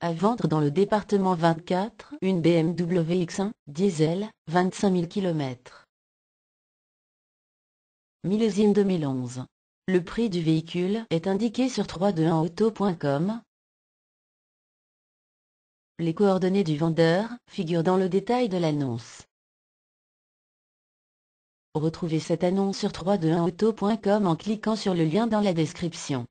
À vendre dans le département 24, une BMW X1, diesel, 25 000 km. Millésime 2011. Le prix du véhicule est indiqué sur 321auto.com. Les coordonnées du vendeur figurent dans le détail de l'annonce. Retrouvez cette annonce sur 321auto.com en cliquant sur le lien dans la description.